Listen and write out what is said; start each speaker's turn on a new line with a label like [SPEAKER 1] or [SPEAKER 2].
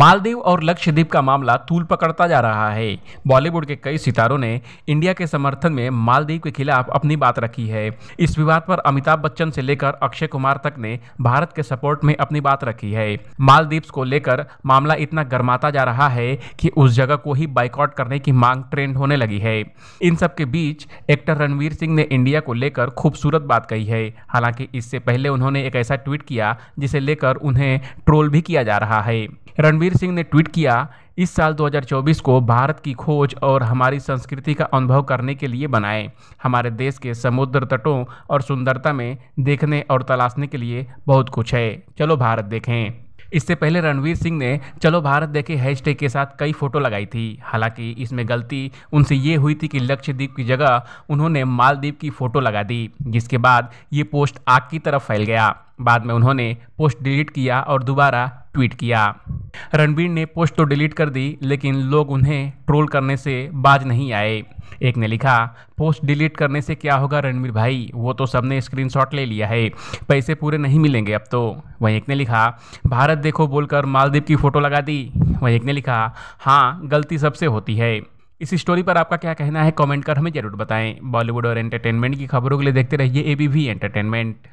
[SPEAKER 1] मालदीव और लक्षद्वीप का मामला तूल पकड़ता जा रहा है बॉलीवुड के कई सितारों ने इंडिया के समर्थन में मालदीव के खिलाफ अपनी बात रखी है इस विवाद पर अमिताभ बच्चन से लेकर अक्षय कुमार तक ने भारत के सपोर्ट में अपनी बात रखी है मालदीव को लेकर मामला इतना गर्माता जा रहा है कि उस जगह को ही बाइकआउट करने की मांग ट्रेंड होने लगी है इन सब के बीच एक्टर रणवीर सिंह ने इंडिया को लेकर खूबसूरत बात कही है हालांकि इससे पहले उन्होंने एक ऐसा ट्वीट किया जिसे लेकर उन्हें ट्रोल भी किया जा रहा है रणवीर रणवीर सिंह ने ट्वीट किया इस साल 2024 को भारत की खोज और हमारी संस्कृति का अनुभव करने के लिए बनाएं हमारे देश के समुद्र तटों और सुंदरता में देखने और तलाशने के लिए बहुत कुछ है चलो भारत देखें इससे पहले रणवीर सिंह ने चलो भारत देखे हैशटैग के साथ कई फोटो लगाई थी हालांकि इसमें गलती उनसे ये हुई थी कि लक्षद्वीप की जगह उन्होंने मालदीप की फोटो लगा दी जिसके बाद ये पोस्ट आग की तरफ फैल गया बाद में उन्होंने पोस्ट डिलीट किया और दोबारा ट्वीट किया रणबीर ने पोस्ट तो डिलीट कर दी लेकिन लोग उन्हें ट्रोल करने से बाज नहीं आए एक ने लिखा पोस्ट डिलीट करने से क्या होगा रणबीर भाई वो तो सबने स्क्रीनशॉट ले लिया है पैसे पूरे नहीं मिलेंगे अब तो वहीं एक ने लिखा भारत देखो बोलकर मालदीप की फ़ोटो लगा दी वहीं एक ने लिखा हाँ गलती सबसे होती है इस स्टोरी पर आपका क्या कहना है कमेंट कर हमें जरूर बताएं बॉलीवुड और एंटरटेनमेंट की खबरों के लिए देखते रहिए एबीवी एंटरटेनमेंट